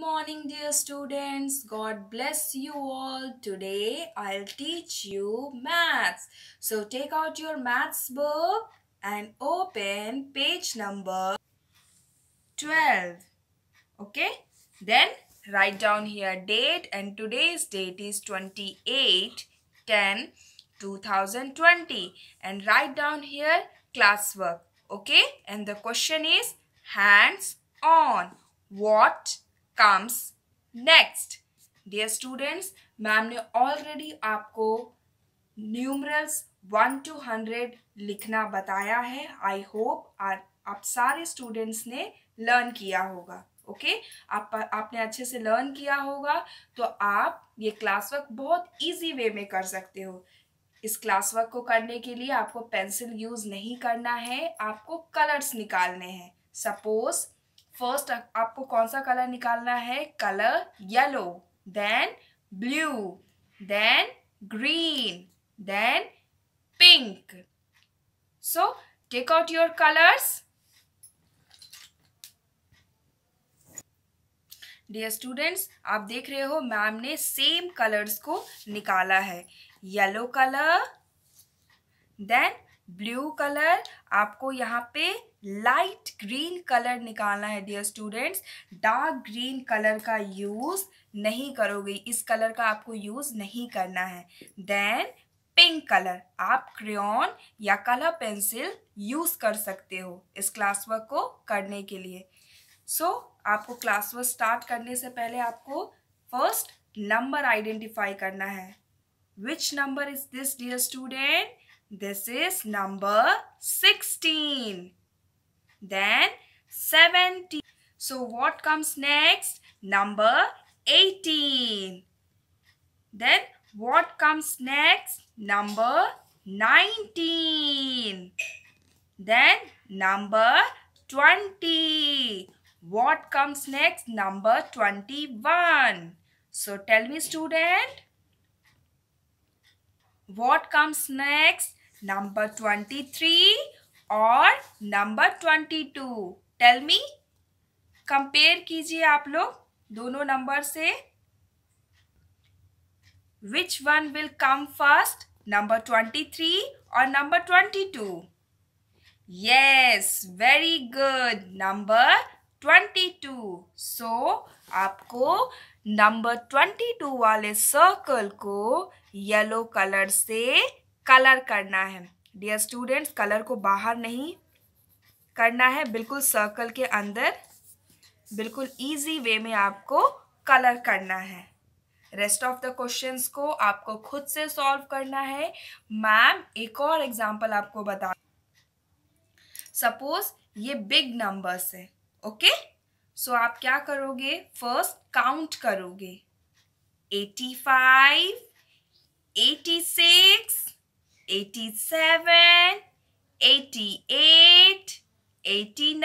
morning dear students. God bless you all. Today I'll teach you maths. So take out your maths book and open page number 12. Okay? Then write down here date and today's date is 28 10 2020 and write down here classwork. Okay? And the question is hands on. What comes next dear students ma'am ने already आपको numerals one two hundred लिखना बताया है I hope आप सारे students ने learn किया होगा ओके okay? आप आपने अच्छे से लर्न किया होगा तो आप ये क्लास वर्क बहुत इजी वे में कर सकते हो इस क्लास वर्क को करने के लिए आपको पेंसिल यूज़ नहीं करना है आपको कलर्स निकालने हैं सपोज़ फर्स्ट आपको कौन सा कलर निकालना है colour yellow then blue then green then pink so take out your colours dear students आप देख रहे हो मैम ने सेम कलर्स को निकाला है yellow colour then blue colour आपको यहाँ पे लाइट ग्रीन कलर निकालना है dear students dark green colour का यूज़ नहीं करोगे इस कलर का आपको यूज़ नहीं करना है देन पिंक कलर आप क्रेन या कलर पेंसिल यूज़ कर सकते हो इस क्लास वर्क को करने के लिए सो so, आपको क्लास वर्क स्टार्ट करने से पहले आपको फर्स्ट नंबर आइडेंटिफाई करना है which number is this dear student This is number 16. Then 17. So what comes next? Number 18. Then what comes next? Number 19. Then number 20. What comes next? Number 21. So tell me student. What comes next? Number twenty three और number 22 tell me compare कीजिए आप लोग दोनों number से which one will come first number twenty three और number twenty two yes very good number twenty two so आपको number twenty two वाले circle को येलो कलर से कलर करना है डियर स्टूडेंट्स कलर को बाहर नहीं करना है बिल्कुल सर्कल के अंदर बिल्कुल इजी वे में आपको कलर करना है रेस्ट ऑफ द क्वेश्चंस को आपको खुद से सॉल्व करना है मैम एक और एग्जांपल आपको बता सपोज ये बिग नंबर्स है ओके सो आप क्या करोगे फर्स्ट काउंट करोगे eighty five eighty six 87, 88, 89,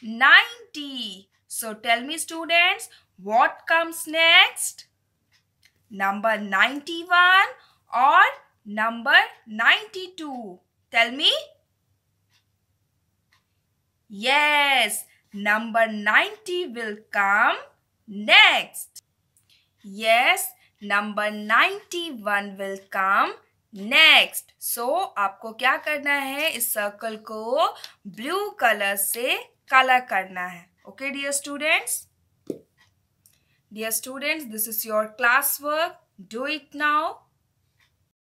90. So tell me students, what comes next? Number 91 or number 92? Tell me. Yes, number 90 will come next. Yes, number 91 will come next so आपको क्या करना है इस circle को ब्लू कलर से colour करना है okay dear students dear students this is your class work do it now